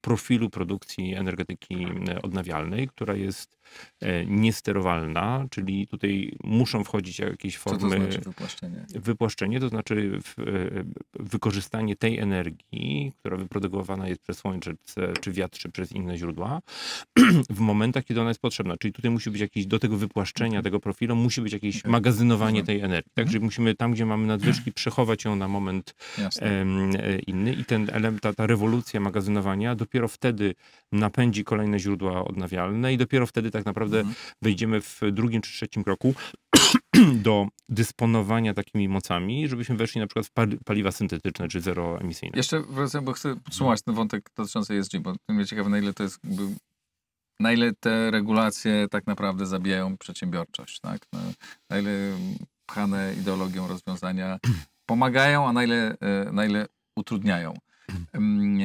profilu produkcji energetyki odnawialnej, która jest E, niesterowalna, czyli tutaj muszą wchodzić jakieś formy... Co to znaczy wypłaszczenie? Wypłaszczenie to znaczy e, wykorzystanie tej energii, która wyprodukowana jest przez słońce, czy wiatr, czy przez inne źródła, w momentach, kiedy ona jest potrzebna. Czyli tutaj musi być jakieś, do tego wypłaszczenia mhm. tego profilu, musi być jakieś okay. magazynowanie tej energii. Mhm. Także hmm. musimy tam, gdzie mamy nadwyżki, przechować ją na moment e, inny i ten element, ta, ta rewolucja magazynowania dopiero wtedy napędzi kolejne źródła odnawialne i dopiero wtedy tak naprawdę mhm. wejdziemy w drugim czy trzecim kroku do dysponowania takimi mocami, żebyśmy weszli na przykład w paliwa syntetyczne czy zeroemisyjne. Jeszcze wracam, bo chcę podsumować ten wątek dotyczący ESG, bo mnie ciekawe, na ile to jest jakby na ile te regulacje tak naprawdę zabijają przedsiębiorczość, tak? Na, na ile pchane ideologią rozwiązania pomagają, a na ile, e, na ile utrudniają. Mhm. Mm, e,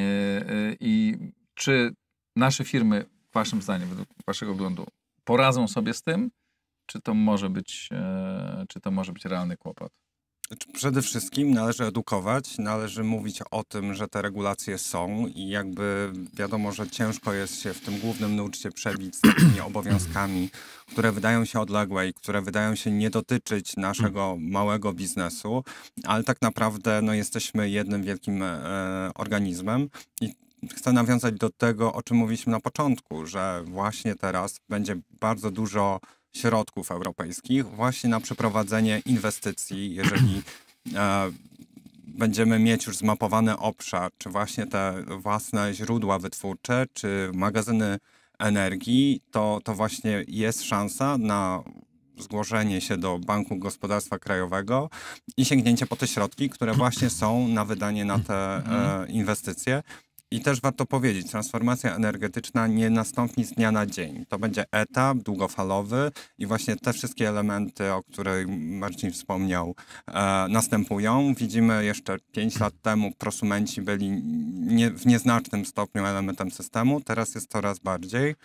e, I czy nasze firmy waszym zdaniem, według waszego oglądu, poradzą sobie z tym, czy to może być, e, czy to może być realny kłopot? Znaczy, przede wszystkim należy edukować, należy mówić o tym, że te regulacje są i jakby wiadomo, że ciężko jest się w tym głównym nurcie przebić z tymi obowiązkami, które wydają się odległe i które wydają się nie dotyczyć naszego mm. małego biznesu, ale tak naprawdę no, jesteśmy jednym wielkim e, organizmem i chcę nawiązać do tego, o czym mówiliśmy na początku, że właśnie teraz będzie bardzo dużo środków europejskich właśnie na przeprowadzenie inwestycji, jeżeli e, będziemy mieć już zmapowany obszar, czy właśnie te własne źródła wytwórcze, czy magazyny energii, to, to właśnie jest szansa na zgłoszenie się do Banku Gospodarstwa Krajowego i sięgnięcie po te środki, które właśnie są na wydanie na te mhm. e, inwestycje. I też warto powiedzieć, transformacja energetyczna nie nastąpi z dnia na dzień. To będzie etap długofalowy i właśnie te wszystkie elementy, o których Marcin wspomniał, e, następują. Widzimy jeszcze 5 lat temu prosumenci byli nie, w nieznacznym stopniu elementem systemu, teraz jest coraz bardziej.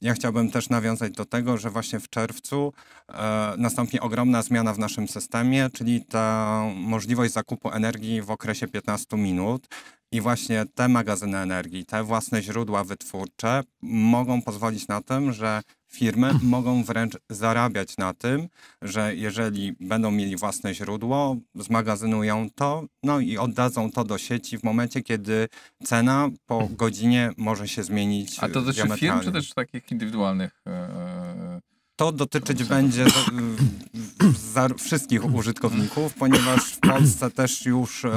Ja chciałbym też nawiązać do tego, że właśnie w czerwcu e, nastąpi ogromna zmiana w naszym systemie, czyli ta możliwość zakupu energii w okresie 15 minut. I właśnie te magazyny energii, te własne źródła wytwórcze mogą pozwolić na tym, że firmy hmm. mogą wręcz zarabiać na tym, że jeżeli będą mieli własne źródło, zmagazynują to, no i oddadzą to do sieci w momencie, kiedy cena po hmm. godzinie może się zmienić. A to dotyczy firm, czy też takich indywidualnych? Yy to dotyczyć będzie za, za wszystkich użytkowników, ponieważ w Polsce też już e,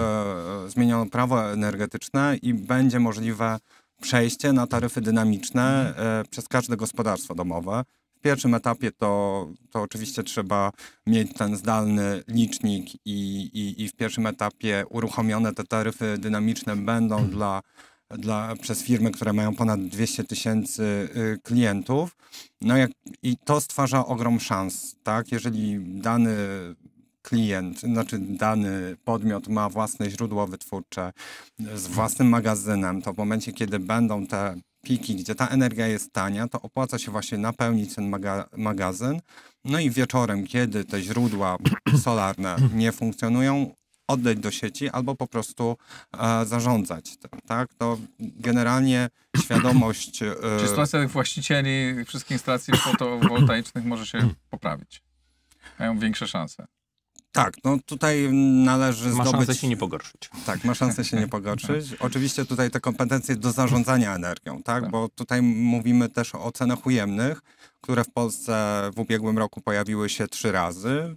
zmieniono prawo energetyczne i będzie możliwe przejście na taryfy dynamiczne e, przez każde gospodarstwo domowe. W pierwszym etapie to, to oczywiście trzeba mieć ten zdalny licznik i, i, i w pierwszym etapie uruchomione te taryfy dynamiczne będą dla dla, przez firmy, które mają ponad 200 tysięcy y, klientów. No jak, I to stwarza ogrom szans, tak? Jeżeli dany klient, znaczy dany podmiot ma własne źródło wytwórcze y, z własnym magazynem, to w momencie, kiedy będą te piki, gdzie ta energia jest tania, to opłaca się właśnie napełnić ten maga magazyn. No i wieczorem, kiedy te źródła solarne nie funkcjonują, oddać do sieci albo po prostu e, zarządzać tym, tak? To generalnie świadomość... E... Czy sytuacja właścicieli wszystkich instalacji fotowoltaicznych może się poprawić? Mają większe szanse. Tak, no tutaj należy ma zdobyć... Ma szansę się nie pogorszyć. Tak, ma szansę się nie pogorszyć. Tak. Oczywiście tutaj te kompetencje do zarządzania energią, tak? tak? Bo tutaj mówimy też o cenach ujemnych, które w Polsce w ubiegłym roku pojawiły się trzy razy.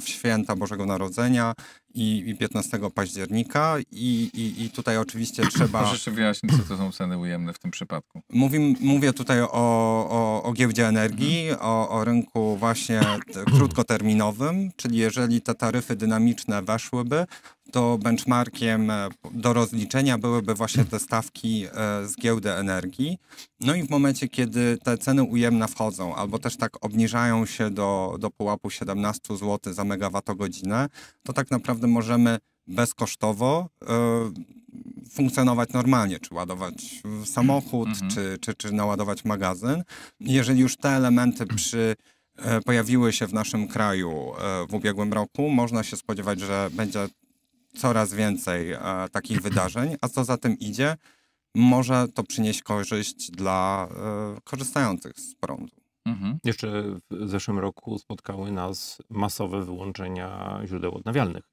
W święta Bożego Narodzenia i, i 15 października i, i, i tutaj oczywiście trzeba... Proszę jeszcze wyjaśnić, co to są ceny ujemne w tym przypadku. Mówim, mówię tutaj o, o, o giełdzie energii, mhm. o, o rynku właśnie krótkoterminowym, czyli jeżeli te taryfy dynamiczne weszłyby, to benchmarkiem e, do rozliczenia byłyby właśnie te stawki e, z giełdy energii. No i w momencie, kiedy te ceny ujemne wchodzą albo też tak obniżają się do, do pułapu 17 zł za megawattogodzinę, to tak naprawdę możemy bezkosztowo y, funkcjonować normalnie, czy ładować samochód, mhm. czy, czy, czy naładować magazyn. Jeżeli już te elementy przy pojawiły się w naszym kraju w ubiegłym roku. Można się spodziewać, że będzie coraz więcej e, takich wydarzeń, a co za tym idzie, może to przynieść korzyść dla e, korzystających z prądu. Mhm. Jeszcze w zeszłym roku spotkały nas masowe wyłączenia źródeł odnawialnych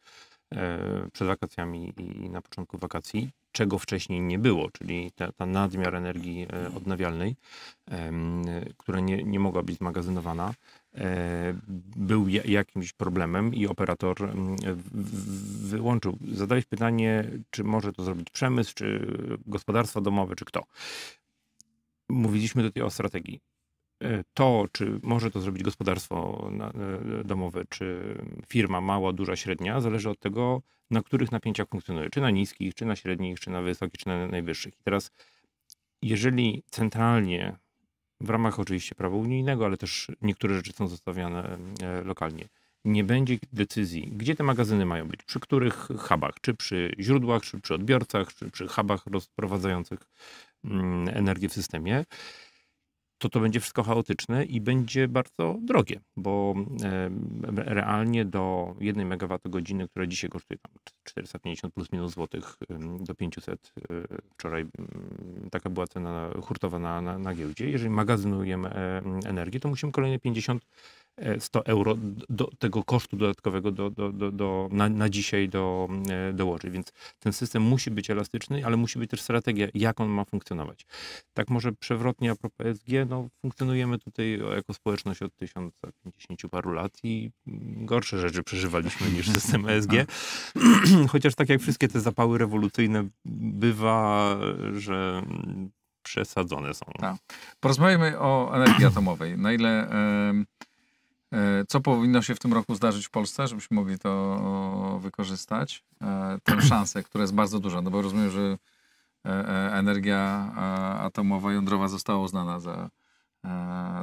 e, przed wakacjami i na początku wakacji, czego wcześniej nie było, czyli ta, ta nadmiar energii odnawialnej, która nie, nie mogła być magazynowana. E, był jakimś problemem i operator mm, wyłączył. Zadałeś pytanie, czy może to zrobić przemysł, czy gospodarstwa domowe, czy kto. Mówiliśmy tutaj o strategii. E, to, czy może to zrobić gospodarstwo e, domowe, czy firma mała, duża, średnia, zależy od tego, na których napięciach funkcjonuje. Czy na niskich, czy na średnich, czy na wysokich, czy na najwyższych. I teraz, jeżeli centralnie w ramach oczywiście prawa unijnego, ale też niektóre rzeczy są zostawiane e, lokalnie. Nie będzie decyzji, gdzie te magazyny mają być, przy których hubach, czy przy źródłach, czy przy odbiorcach, czy przy hubach rozprowadzających mm, energię w systemie to to będzie wszystko chaotyczne i będzie bardzo drogie, bo realnie do 1 MWh, która dzisiaj kosztuje tam 450 plus minus złotych do 500, e, wczoraj mm, taka była cena hurtowa na, na, na giełdzie, jeżeli magazynujemy energię, to musimy kolejne 50 100 euro do tego kosztu dodatkowego do, do, do, do na, na, dzisiaj do, e, dołoży. Więc ten system musi być elastyczny, ale musi być też strategia, jak on ma funkcjonować. Tak może przewrotnie a propos ESG, no funkcjonujemy tutaj jako społeczność od 1050 paru lat i gorsze rzeczy przeżywaliśmy niż system ESG. Chociaż tak jak wszystkie te zapały rewolucyjne bywa, że przesadzone są. Porozmawiamy tak. Porozmawiajmy o energii atomowej. Na ile E, co powinno się w tym roku zdarzyć w Polsce, żebyśmy mogli to wykorzystać? Tę szansę, która jest bardzo duża, no bo rozumiem, że e, e, energia atomowa, jądrowa została uznana za,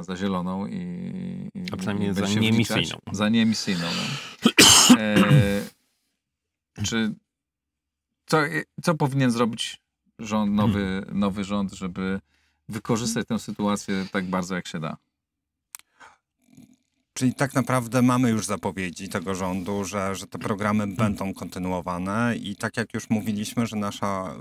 za zieloną i, i A przynajmniej za nieemisyjną. Wliczać, za nieemisyjną. No. E, czy co, co powinien zrobić rząd, nowy, hmm. nowy rząd, żeby wykorzystać tę sytuację tak bardzo, jak się da? Czyli tak naprawdę mamy już zapowiedzi tego rządu, że, że te programy będą kontynuowane i tak jak już mówiliśmy, że nasza,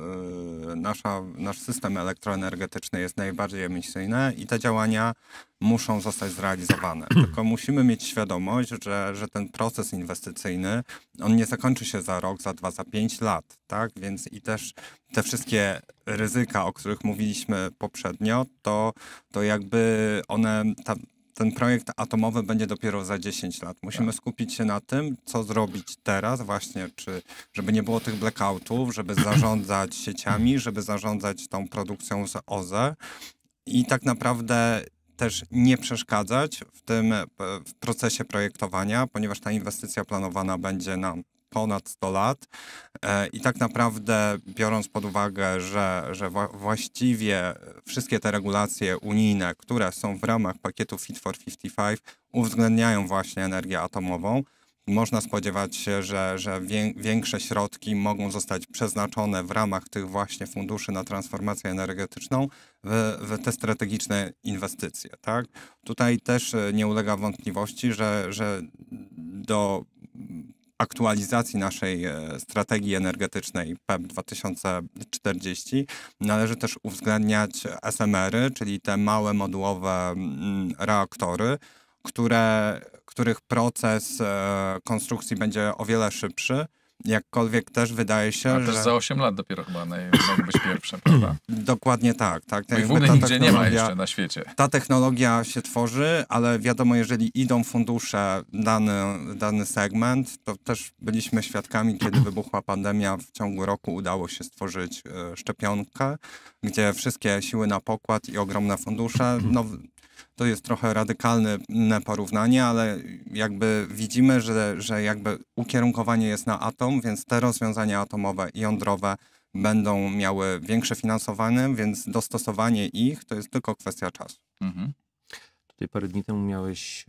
y, nasza, nasz system elektroenergetyczny jest najbardziej emisyjny i te działania muszą zostać zrealizowane. Tylko musimy mieć świadomość, że, że ten proces inwestycyjny, on nie zakończy się za rok, za dwa, za pięć lat, tak? Więc i też te wszystkie ryzyka, o których mówiliśmy poprzednio, to, to jakby one, ta, ten projekt atomowy będzie dopiero za 10 lat. Musimy tak. skupić się na tym, co zrobić teraz właśnie, czy żeby nie było tych blackoutów, żeby zarządzać sieciami, żeby zarządzać tą produkcją z OZE i tak naprawdę też nie przeszkadzać w tym e, w procesie projektowania, ponieważ ta inwestycja planowana będzie nam ponad 100 lat e, i tak naprawdę biorąc pod uwagę, że, że właściwie wszystkie te regulacje unijne, które są w ramach pakietu Fit for 55 uwzględniają właśnie energię atomową, można spodziewać się, że, że większe środki mogą zostać przeznaczone w ramach tych właśnie funduszy na transformację energetyczną w, w, te strategiczne inwestycje. Tak? Tutaj też e, nie ulega wątpliwości, że, że do aktualizacji naszej e, strategii energetycznej PEP 2040 e należy też uwzględniać SMR-y, czyli te małe modułowe mm, reaktory, które, których proces e, konstrukcji będzie o wiele szybszy jakkolwiek też wydaje się, A też że... za 8 lat dopiero chyba mogą być pierwsze, prawda? Dokładnie tak. tak. Bo no tak w ogóle nigdzie nie ma jeszcze na świecie. Ta technologia się tworzy, ale wiadomo, jeżeli idą fundusze dany, dany segment, to też byliśmy świadkami, kiedy wybuchła pandemia, w ciągu roku udało się stworzyć e, szczepionkę, gdzie wszystkie siły na pokład i ogromne fundusze, no to jest trochę radykalne porównanie, ale jakby widzimy, że, że jakby ukierunkowanie jest na atom, więc te rozwiązania atomowe i jądrowe będą miały większe finansowanie, więc dostosowanie ich to jest tylko kwestia czasu. Mhm. Tutaj parę dni temu miałeś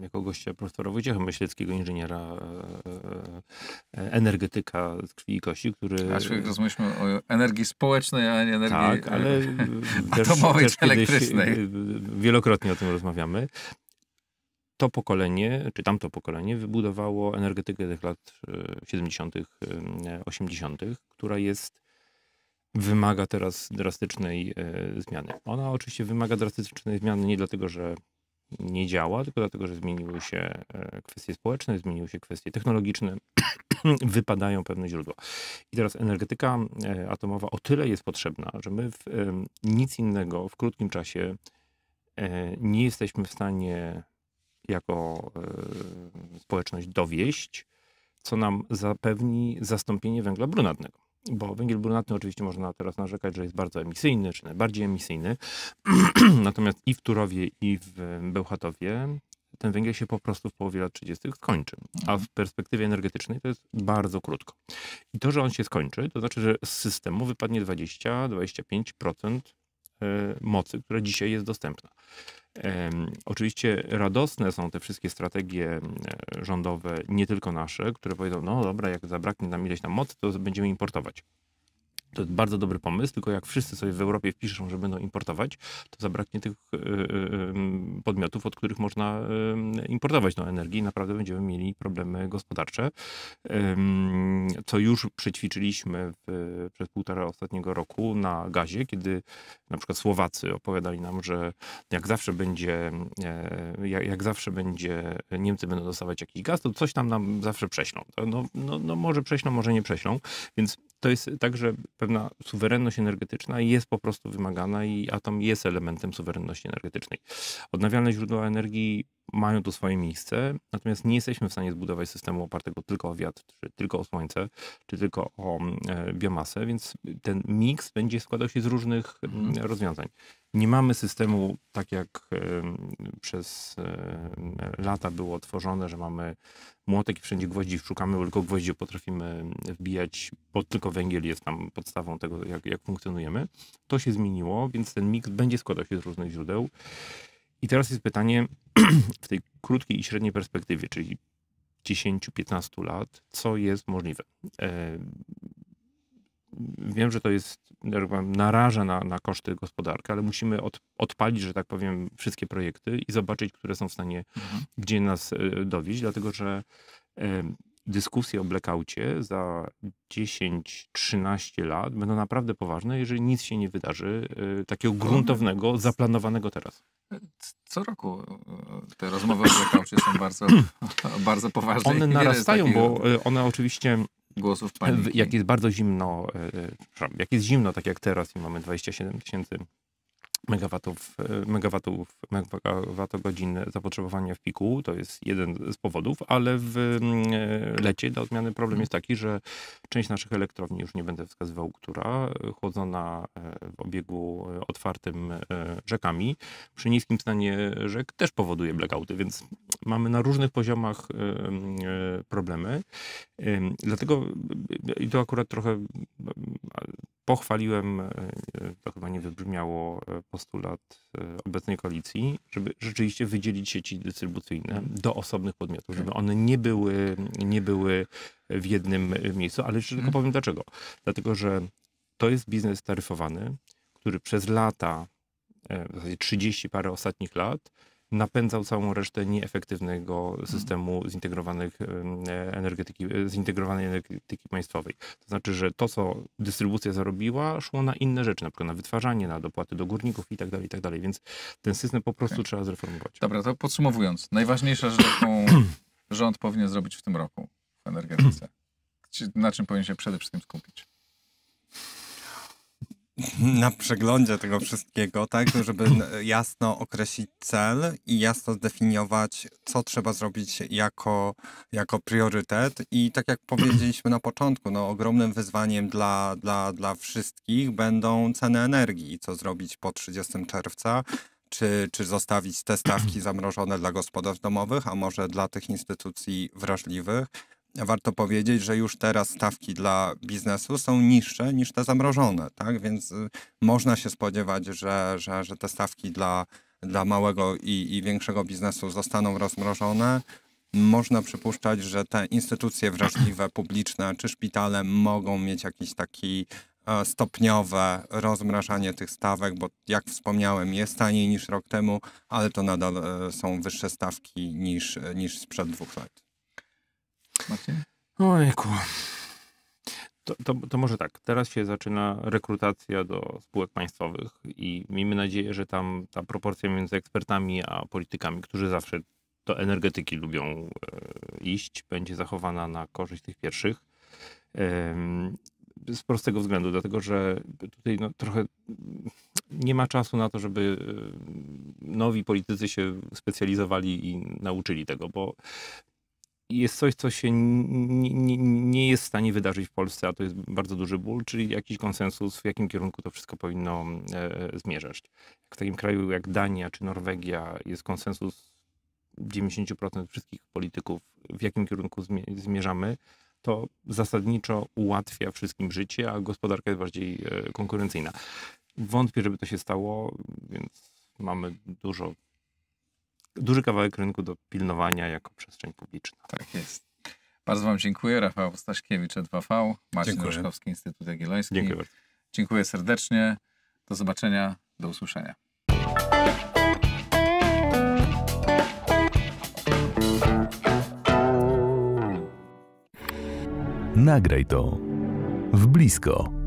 jako gościa profesora Wojciecha Myśleckiego, inżyniera e, e, e, energetyka z krwi i kości, który... Znaczy, o energii społecznej, a nie energii tak, ale też, atomowej też czy elektrycznej. Wielokrotnie o tym rozmawiamy to pokolenie, czy tamto pokolenie wybudowało energetykę tych lat 70., 80., która jest wymaga teraz drastycznej e, zmiany. Ona oczywiście wymaga drastycznej zmiany nie dlatego, że nie działa, tylko dlatego, że zmieniły się e, kwestie społeczne, zmieniły się kwestie technologiczne, wypadają pewne źródła. I teraz energetyka e, atomowa o tyle jest potrzebna, że my w, nic innego w krótkim czasie nie jesteśmy w stanie jako społeczność dowieść, co nam zapewni zastąpienie węgla brunatnego bo węgiel brunatny oczywiście można teraz narzekać, że jest bardzo emisyjny, czy najbardziej emisyjny. Natomiast i w Turowie, i w Bełchatowie ten węgiel się po prostu w połowie lat 30. skończy. A w perspektywie energetycznej to jest bardzo krótko. I to, że on się skończy, to znaczy, że z systemu wypadnie 20-25% E, mocy, która dzisiaj jest dostępna. Oczywiście radosne są te wszystkie strategie e, rządowe, nie tylko nasze, które powiedzą, no dobra, jak zabraknie nam ileś tam mocy, to będziemy importować to jest bardzo dobry pomysł, tylko jak wszyscy sobie w Europie wpiszą, że będą importować, to zabraknie tych e, e, podmiotów, od których można importować tą no, energię i naprawdę będziemy mieli problemy gospodarcze, co już przećwiczyliśmy w, przez półtora ostatniego roku na gazie, kiedy na przykład Słowacy opowiadali nam, że jak zawsze będzie, e, jak, jak zawsze będzie, Niemcy będą dostawać jakiś gaz, to coś tam nam zawsze prześlą. No, no, no może prześlą, może nie prześlą, więc to jest także pewna suwerenność energetyczna jest po prostu wymagana i atom jest elementem suwerenności energetycznej. Odnawialne źródła energii mają tu swoje miejsce, natomiast nie jesteśmy w stanie zbudować systemu opartego tylko o wiatr, czy tylko o słońce, czy tylko o e, biomasę, więc ten miks będzie składał się z różnych mhm. rozwiązań. Nie mamy systemu tak jak przez lata było tworzone, że mamy młotek i wszędzie gwoździ szukamy, tylko gwoździe potrafimy wbijać, bo tylko węgiel jest tam podstawą tego, jak, jak funkcjonujemy. To się zmieniło, więc ten miks będzie składał się z różnych źródeł. I teraz jest pytanie w tej krótkiej i średniej perspektywie, czyli 10-15 lat, co jest możliwe. E, wiem, że to jest, jak powiem, naraża na, na koszty gospodarki, ale musimy od, odpalić, że tak powiem, wszystkie projekty i zobaczyć, które są w stanie, mhm. gdzie nas e, dowieść, dlatego że e, dyskusje o blackoutie za 10-13 lat będą naprawdę poważne, jeżeli nic się nie wydarzy e, takiego gruntownego, zaplanowanego teraz. Co roku e, te rozmowy o blackoutie są bardzo, bardzo poważne. One narastają, bo e, one oczywiście głosów paniki. Jak jest bardzo zimno, e, jak jest zimno, tak jak teraz i mamy 27 tysięcy megawatów, e, megawatów, megawatogodzin zapotrzebowania w piku. To jest jeden z powodów, ale w mm, e, lecie do odmiany problem jest taki, że część naszych elektrowni, już nie będę wskazywał, która, e, chłodzona w obiegu otwartym rzekami, przy niskim stanie rzek też powoduje blackouty, więc mamy na różnych poziomach problemy. Dlatego i to akurat trochę pochwaliłem, e, e, to chyba nie wybrzmiało, e, postulat obecnej koalicji, żeby rzeczywiście wydzielić sieci dystrybucyjne mhm. do osobnych podmiotów, żeby tak. one nie były, nie były w jednym miejscu, ale jeszcze tylko mhm. powiem dlaczego. Dlatego, że to jest biznes taryfowany, który przez lata, w zasadzie 30 parę ostatnich lat, napędzał całą resztę nieefektywnego systemu zintegrowanych e, energetyki, e, zintegrowanej energetyki państwowej. To znaczy, że to, co dystrybucja zarobiła, szło na inne rzeczy, na przykład na wytwarzanie, na dopłaty do górników i tak dalej, i tak dalej. Więc ten system po prostu okay. trzeba zreformować. Dobra, to podsumowując, najważniejsza rzecz, jaką rząd powinien zrobić w tym roku w energetyce? Na czym powinien się przede wszystkim skupić? na przeglądzie tego wszystkiego, tak, żeby jasno określić cel i jasno zdefiniować, co trzeba zrobić jako, jako priorytet. I tak jak powiedzieliśmy na początku, no, ogromnym wyzwaniem dla, dla, dla wszystkich będą ceny energii, co zrobić po 30 czerwca. Czy, czy zostawić te stawki zamrożone dla gospodarstw domowych, a może dla tych instytucji wrażliwych? warto powiedzieć, że już teraz stawki dla biznesu są niższe niż te zamrożone, tak? Więc y, można się spodziewać, że, że, że te stawki dla, dla małego i, i większego biznesu zostaną rozmrożone. Można przypuszczać, że te instytucje wrażliwe, publiczne czy szpitale mogą mieć jakiś taki e, stopniowe rozmrażanie tych stawek, bo jak wspomniałem, jest taniej niż rok temu, ale to nadal e, są wyższe stawki niż, niż sprzed dwóch lat. Marcin? Ojku. To, to, to może tak, teraz się zaczyna rekrutacja do spółek państwowych i miejmy nadzieję, że tam ta proporcja między ekspertami a politykami, którzy zawsze do energetyki lubią e, iść, będzie zachowana na korzyść tych pierwszych. Z prostego względu, dlatego że tutaj no, trochę nie ma czasu na to, żeby e, nowi politycy się specjalizowali i nauczyli tego, bo jest coś, co się nie, nie, nie, jest w stanie wydarzyć w Polsce, a to jest bardzo duży ból, czyli jakiś konsensus, w jakim kierunku to wszystko powinno e, e zmierzać. W takim kraju jak Dania czy Norwegia jest konsensus 90% wszystkich polityków, w jakim kierunku zmierzamy, to zasadniczo ułatwia wszystkim życie, a gospodarka jest bardziej e, konkurencyjna. Wątpię, żeby to się stało, więc mamy dużo duży kawałek rynku do pilnowania jako przestrzeń publiczna. Tak jest. Bardzo Wam dziękuję. Rafał Staśkiewicz, 2V, e Marcin dziękuję. Ruszkowski, Instytut Jagielloński. Dziękuję bardzo. Dziękuję serdecznie. Do zobaczenia. Do usłyszenia. Nagraj to w blisko.